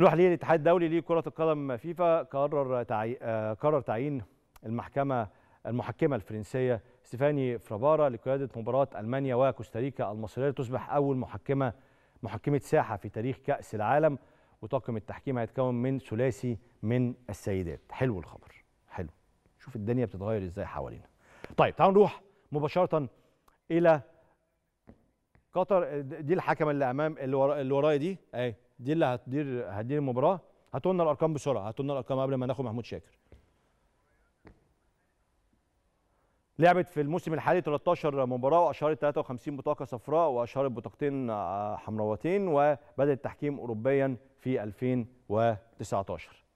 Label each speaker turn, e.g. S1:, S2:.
S1: نروح للاتحاد الدولي لكرة القدم فيفا قرر تعي... آه، قرر تعيين المحكمة المحكمة الفرنسية ستيفاني فرابارا لقيادة مباراة ألمانيا وكوستاريكا المصرية لتصبح أول محكمة محكمة ساحة في تاريخ كأس العالم وطاقم التحكيم هيتكون من ثلاثي من السيدات حلو الخبر حلو شوف الدنيا بتتغير ازاي حوالينا طيب تعالوا نروح مباشرة إلى قطر دي الحكمة اللي أمام اللي ورايا دي أهي دي اللي هتدير هتدير المباراه هاتوا لنا الارقام بسرعه هاتوا لنا الارقام قبل ما ناخد محمود شاكر لعبت في الموسم الحالي 13 مباراه واشهرت 53 بطاقه صفراء واشهرت بطاقتين آه، حمراوتين وبدا التحكيم اوروبيا في 2019